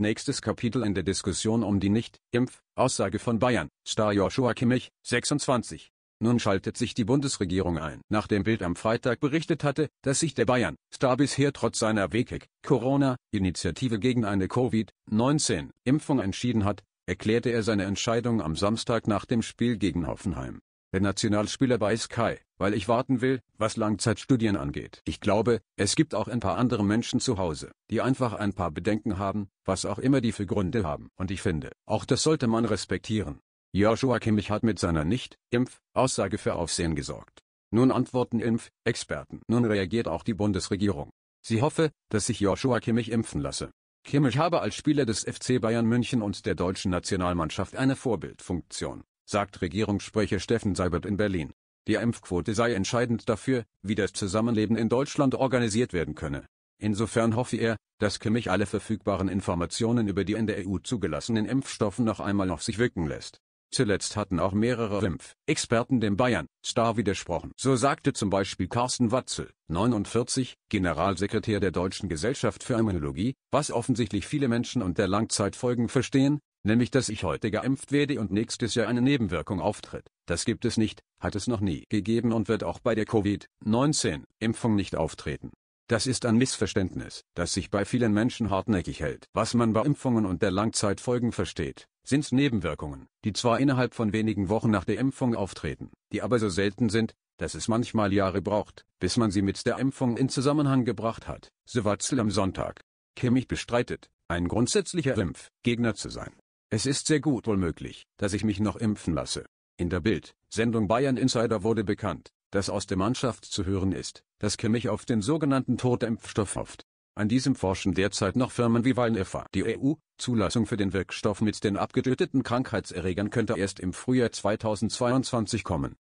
Nächstes Kapitel in der Diskussion um die Nicht-Impf-Aussage von Bayern, Star Joshua Kimmich, 26. Nun schaltet sich die Bundesregierung ein. Nachdem Bild am Freitag berichtet hatte, dass sich der Bayern-Star bisher trotz seiner WKIK-Corona-Initiative gegen eine Covid-19-Impfung entschieden hat, erklärte er seine Entscheidung am Samstag nach dem Spiel gegen Hoffenheim der Nationalspieler bei Sky, weil ich warten will, was Langzeitstudien angeht. Ich glaube, es gibt auch ein paar andere Menschen zu Hause, die einfach ein paar Bedenken haben, was auch immer die für Gründe haben. Und ich finde, auch das sollte man respektieren. Joshua Kimmich hat mit seiner Nicht-Impf-Aussage für Aufsehen gesorgt. Nun antworten Impf-Experten. Nun reagiert auch die Bundesregierung. Sie hoffe, dass sich Joshua Kimmich impfen lasse. Kimmich habe als Spieler des FC Bayern München und der deutschen Nationalmannschaft eine Vorbildfunktion sagt Regierungssprecher Steffen Seibert in Berlin. Die Impfquote sei entscheidend dafür, wie das Zusammenleben in Deutschland organisiert werden könne. Insofern hoffe er, dass Kimmich alle verfügbaren Informationen über die in der EU zugelassenen Impfstoffen noch einmal auf sich wirken lässt. Zuletzt hatten auch mehrere Impf-Experten dem Bayern Star widersprochen. So sagte zum Beispiel Carsten Watzel, 49, Generalsekretär der Deutschen Gesellschaft für Immunologie, was offensichtlich viele Menschen unter Langzeitfolgen verstehen, nämlich dass ich heute geimpft werde und nächstes Jahr eine Nebenwirkung auftritt. Das gibt es nicht, hat es noch nie gegeben und wird auch bei der Covid-19-Impfung nicht auftreten. Das ist ein Missverständnis, das sich bei vielen Menschen hartnäckig hält. Was man bei Impfungen und der Langzeitfolgen versteht, sind Nebenwirkungen, die zwar innerhalb von wenigen Wochen nach der Impfung auftreten, die aber so selten sind, dass es manchmal Jahre braucht, bis man sie mit der Impfung in Zusammenhang gebracht hat, so Watzel am Sonntag. Kimmich bestreitet, ein grundsätzlicher Impfgegner zu sein. Es ist sehr gut wohl möglich, dass ich mich noch impfen lasse. In der Bild, Sendung Bayern Insider wurde bekannt, dass aus der Mannschaft zu hören ist, dass Kimmich auf den sogenannten Totimpfstoff hofft. An diesem forschen derzeit noch Firmen wie Valneva. Die EU-Zulassung für den Wirkstoff mit den abgetöteten Krankheitserregern könnte erst im Frühjahr 2022 kommen.